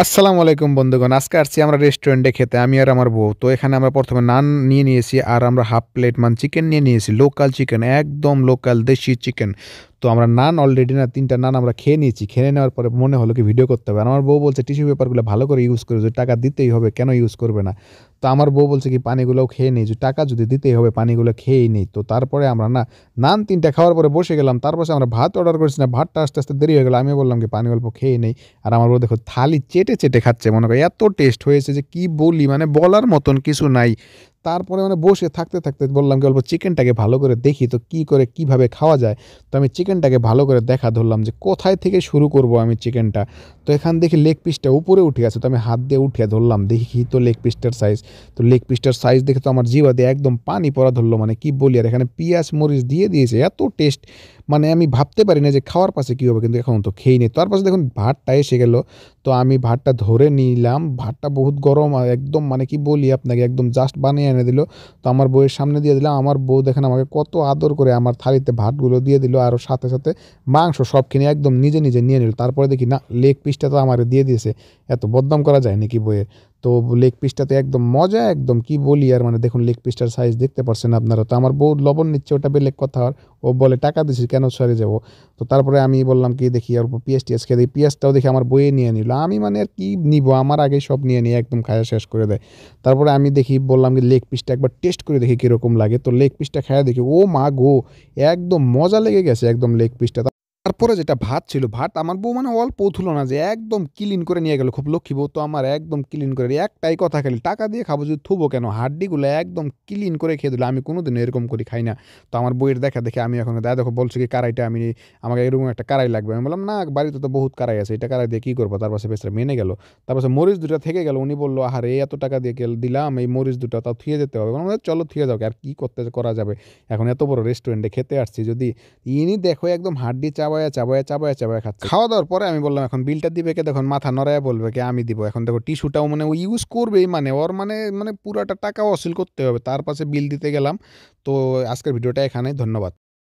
আসসালামু আলাইকুম বন্ধুগণ আজকে আসছি আমরা রেস্টুরেন্টে খেতে আমি আর আমার বউ তো এখানে আমরা প্রথমে নান নিয়ে নিয়েছি আর আমরা হাফ প্লেট মান চিকেন নিয়ে নিয়েছি লোকাল চিকেন একদম লোকাল দেশি চিকেন তো আমরা নান অলরেডি না তিনটা নান আমরা খেয়ে নিয়েছি খেয়ে নেওয়ার পরে মনে হলো কি ভিডিও করতে হবে আর আমার বউ বলছে টিস্যু পেপারগুলো ভালো করে ইউজ করে টাকা দিতেই হবে কেন ইউজ করবে না তো আমার বউ বলছে কি পানিগুলো খেয়ে নেই টাকা যদি দিতেই হবে পানিগুলো খেয়েই নেই তো তারপরে আমরা না নান তিনটা খাওয়ার পরে বসে গেলাম তারপরে আমরা ভাত অর্ডার করেছি না ভাতটা আস্তে আস্তে দেরি হয়ে গেলো আমি বললাম কি পানি অল্প খেয়ে নেই আর আমার বউ দেখো থালি চেটে চেটে খাচ্ছে মনে করি এত টেস্ট হয়েছে যে কি বলি মানে বলার মতন কিছু নাই তারপরে মানে বসে থাকতে থাকতে বললাম কি অল্প চিকেনটাকে ভালো করে দেখি তো কি করে কিভাবে খাওয়া যায় তো আমি চিকেনটাকে ভালো করে দেখা ধরলাম যে কোথায় থেকে শুরু করব আমি চিকেনটা তো এখান দেখি লেগ পিসটা উপরে উঠে আছে তো আমি হাত দিয়ে উঠে ধরলাম দেখি তো লেগ পিসটার সাইজ তো লেগ পিসটার সাইজ দেখে তো আমার জিবা দিয়ে একদম পানি পরা ধরলো মানে কি বলি আর এখানে পিঁয়াজ মরিচ দিয়ে দিয়েছে এত টেস্ট মানে আমি ভাবতে পারি না যে খাওয়ার পাশে কী হবে কিন্তু এখন তো খেয়ে নিই তার পাশে দেখুন ভাতটা এসে গেল তো আমি ভাতটা ধরে নিলাম ভাতটা বহুত গরম একদম মানে কি বলি আপনাকে একদম জাস্ট বানিয়ে এনে দিল তো আমার বউয়ের সামনে দিয়ে দিলাম আমার বউ দেখেন আমাকে কত আদর করে আমার থালিতে ভাতগুলো দিয়ে দিল আর সাথে সাথে মাংস সব কিনে একদম নিজে নিজে নিয়ে নিল তারপরে দেখি না লেগ পিসটা তো আমার দিয়ে দিয়েছে এত বদনাম করা যায় নাকি বইয়ের তো লেগ পিসটা তো একদম মজা একদম কি বলি আর মানে দেখুন লেগ পিসটার সাইজ দেখতে পারছেন আপনারা তো আমার বউ লবণ নিচ্ছে ওটা বেলেগ কথা আর ও বলে টাকা দিছি কেন সরে যাব তো তারপরে আমি বললাম কি দেখি আর পিঁয়াজ টিয়াজ খেয়ে দিই পিঁয়াজটাও দেখি আমার বইয়ে নিয়ে নিল আমি মানে আর কি নিব আমার আগে সব নিয়ে নিয়ে একদম খাওয়া শেষ করে দেয় তারপরে আমি দেখি বললাম কি লেগ পিসটা একবার টেস্ট করে দেখি কীরকম লাগে তো লেগ পিসটা খাওয়া দেখি ও মা গো একদম মজা লেগে গেছে একদম লেগ পিসটা তারপরে যেটা ভাত ছিল ভাত আমার বউ মানে অল্প উঠলো না যে একদম ক্লিন করে নিয়ে গেল খুব লক্ষ্মী বউ তো আমার একদম ক্লিন করে একটাই কথা খেলি টাকা দিয়ে খাবো যদি থুবো কেন হাড্ডিগুলো একদম ক্লিন করে খেয়ে দিল আমি কোনোদিন এরকম করি খাই না তো আমার বইয়ের দেখা দেখে আমি এখন দাদা দেখো বলছি কি কারাইটা আমি আমাকে এরকম একটা কারাই লাগবে আমি বললাম না বাড়িতে তো বহুত কারাই আছে এটা কারাই দিয়ে কী করবো তার পাশে বেশ মেনে গেল তার পাশে মরিচ দুটা থেকে গেল উনি বললো এই এত টাকা দিয়ে গেল দিলাম এই মরিচ দুটা তাও থুয়ে যেতে হবে আমাদের চলো থুয়ে যাও আর কী করতে করা যাবে এখন এত বড় রেস্টুরেন্টে খেতে আসছি যদি ইনি দেখো একদম হাড্ডি চা চাবয়া চাবায়া চাবয়া চাবয়া খাচ্ছে খাওয়া দাওয়ার পরে আমি বললাম এখন বিলটা দিবে কে দেখুন মাথা নড়াইয়া বলবে কে আমি দিব এখন দেখো টিস্যুটাও মানে ও ইউজ করবেই মানে ওর মানে মানে পুরাটা টাকা অসিল করতে হবে তার পাশে বিল দিতে গেলাম তো আজকের ভিডিওটা এখানে ধন্যবাদ